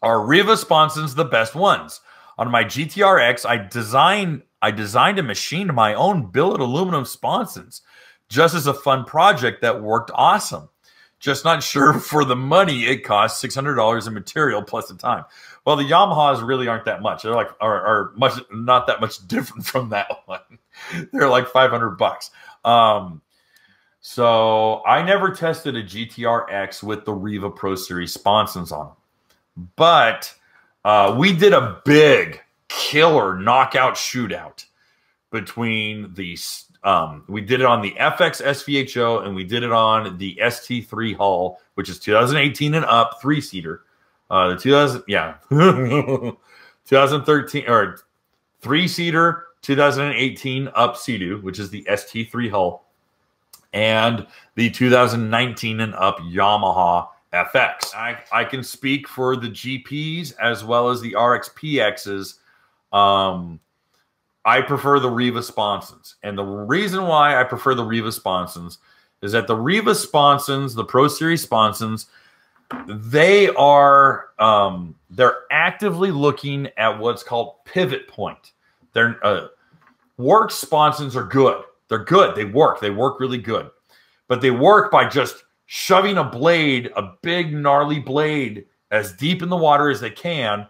Are Riva sponsons the best ones? On my GTRX, I designed I designed and machined my own billet aluminum sponsons just as a fun project that worked awesome. Just not sure for the money it costs $600 in material plus the time. Well, the Yamahas really aren't that much. They're like are, are much not that much different from that one. They're like 500 bucks. Um, so I never tested a GTRX with the Riva Pro Series sponsons on them. But uh, we did a big killer knockout shootout between the um, we did it on the FX SVHO and we did it on the ST3 hull, which is 2018 and up three seater. Uh, the 2000 yeah 2013 or three seater 2018 up Sea-Doo, which is the ST3 Hull, and the 2019 and up Yamaha FX. I, I can speak for the GPs as well as the RXPXs. Um, I prefer the Reva Sponsons. And the reason why I prefer the Reva Sponsons is that the Reva Sponsons, the Pro Series Sponsons, they are um, they're actively looking at what's called pivot point. Their uh, work sponsons are good. They're good. They work. They work really good, but they work by just shoving a blade, a big gnarly blade, as deep in the water as they can,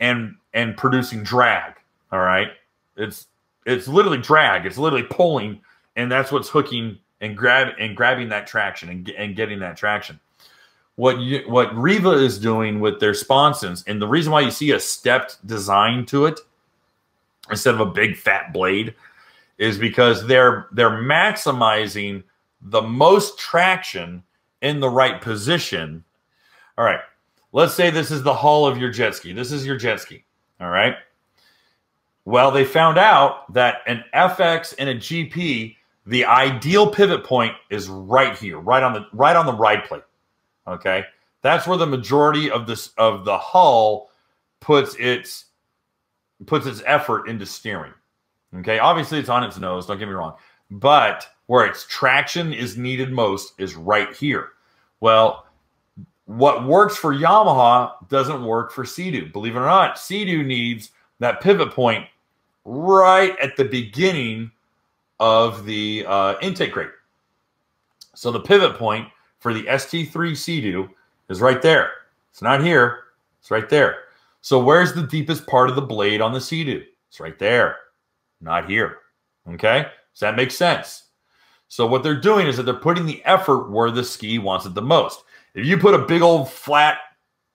and and producing drag. All right, it's it's literally drag. It's literally pulling, and that's what's hooking and grab and grabbing that traction and, and getting that traction. What you, what Riva is doing with their sponsons, and the reason why you see a stepped design to it instead of a big fat blade, is because they're they're maximizing the most traction in the right position. All right. Let's say this is the hull of your jet ski. This is your jet ski. All right. Well, they found out that an FX and a GP, the ideal pivot point is right here, right on the right on the ride plate. Okay. That's where the majority of this of the hull puts its puts its effort into steering. Okay. Obviously it's on its nose, don't get me wrong. But where its traction is needed most is right here. Well, what works for Yamaha doesn't work for Sea-Doo. Believe it or not, Sea-Doo needs that pivot point right at the beginning of the uh, intake grate. So the pivot point for the ST3 Sea-Doo is right there. It's not here. It's right there. So where's the deepest part of the blade on the Sea-Doo? It's right there, not here. Okay? Does that make sense? So what they're doing is that they're putting the effort where the ski wants it the most. If you put a big old flat,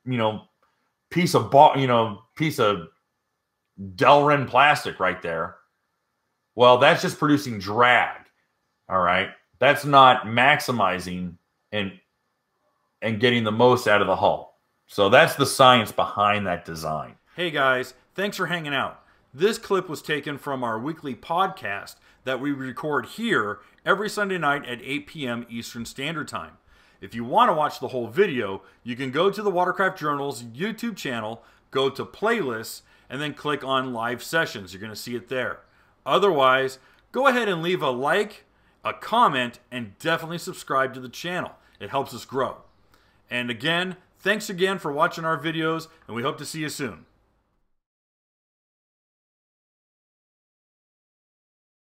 you know, piece of ball, you know, piece of Delrin plastic right there, well, that's just producing drag. All right. That's not maximizing and and getting the most out of the hull. So that's the science behind that design. Hey guys, thanks for hanging out. This clip was taken from our weekly podcast that we record here every Sunday night at 8 p.m. Eastern Standard Time. If you want to watch the whole video, you can go to the Watercraft Journal's YouTube channel, go to playlists, and then click on live sessions. You're going to see it there. Otherwise, go ahead and leave a like, a comment, and definitely subscribe to the channel. It helps us grow. And again, thanks again for watching our videos, and we hope to see you soon.